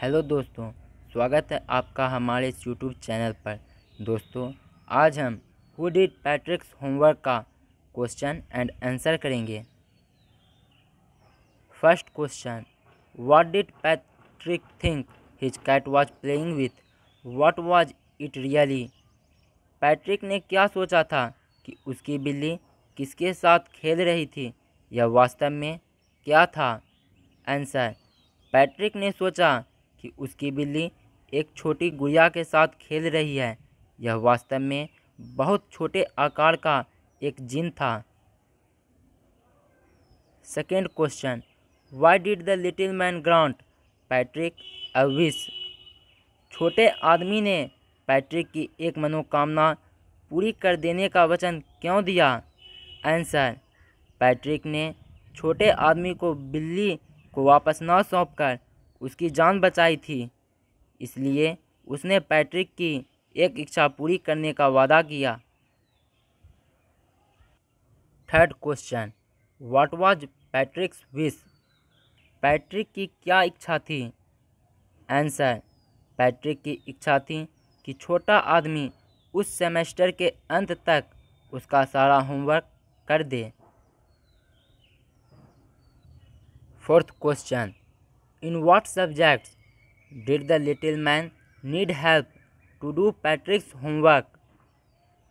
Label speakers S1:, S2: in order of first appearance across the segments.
S1: hello दोस्तों स्वागत है आपका हमारे इस यूट्यूब चैनल पर दोस्तों आज हम हु डिड पैट्रिक्स होमवर्क का क्वेश्चन एंड आंसर करेंगे first question what did Patrick think his cat was playing with what was it really Patrick ने क्या सोचा था कि उसकी बिल्ली किसके साथ खेल रही थी यह वास्तव में क्या था आंसर पैट्रिक ने सोचा कि उसकी बिल्ली एक छोटी गुड़िया के साथ खेल रही है यह वास्तव में बहुत छोटे आकार का एक जिन था second question why did the little man grant Patrick a wish छोटे आदमी ने पैट्रिक की एक मनोकामना पूरी कर देने का वचन क्यों दिया आंसर पैट्रिक ने छोटे आदमी को बिल्ली को वापस ना सौंपकर उसकी जान बचाई थी इसलिए उसने पैट्रिक की एक इच्छा पूरी करने का वादा किया third question what was Patrick's wish Patrick की क्या इच्छा थी आंसर पैट्रिक की इच्छा थी कि छोटा आदमी उस सेमेस्टर के अंत तक उसका सारा होमवर्क कर दे fourth question in what subjects did the little man need help to do Patrick's homework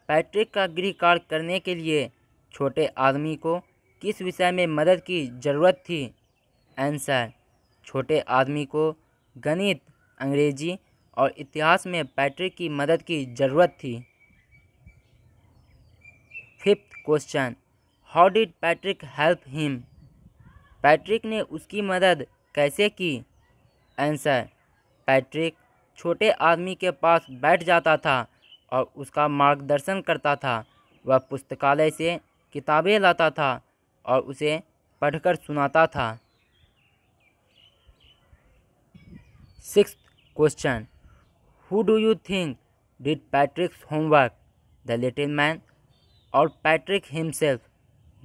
S1: Patrick का गृह कार्य करने के लिए छोटे आदमी को किस विषय में मदद की ज़रूरत थी आंसर छोटे आदमी को गणित अंग्रेजी और इतिहास में पैट्रिक की मदद की ज़रूरत थी fifth question how did Patrick help him Patrick ने उसकी मदद कैसे की आंसर पैट्रिक छोटे आदमी के पास बैठ जाता था और उसका मार्गदर्शन करता था वह पुस्तकालय से किताबें लाता था और उसे पढ़कर सुनाता था six question who do you think did Patrick's homework the little man or Patrick himself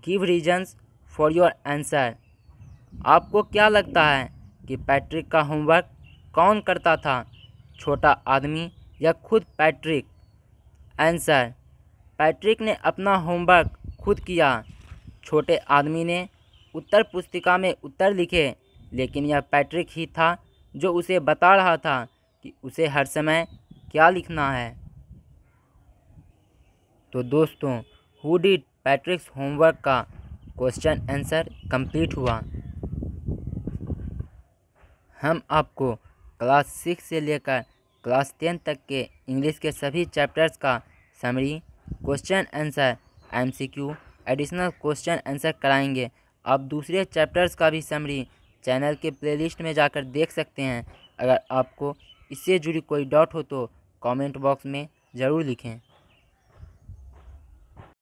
S1: give reasons for your answer आपको क्या लगता है कि पैट्रिक का होमवर्क कौन करता था छोटा आदमी या खुद पैट्रिक आंसर पैट्रिक ने अपना होमवर्क खुद किया छोटे आदमी ने उत्तर पुस्तिका में उत्तर लिखे लेकिन यह पैट्रिक ही था जो उसे बता रहा था कि उसे हर समय क्या लिखना है तो दोस्तों हु डिड पैट्रिक्स होमवर्क का क्वेश्चन आंसर कंप्लीट हुआ हम आपको क्लास सिक्स से लेकर क्लास टेन तक के इंग्लिश के सभी चैप्टर्स का summary question answer MCQ additional question answer कराएंगे आप दूसरे चैप्टर्स का भी समरी चैनल के प्लेलिस्ट में जाकर देख सकते हैं अगर आपको इससे जुड़ी कोई डाउट हो तो कमेंट बॉक्स में ज़रूर लिखें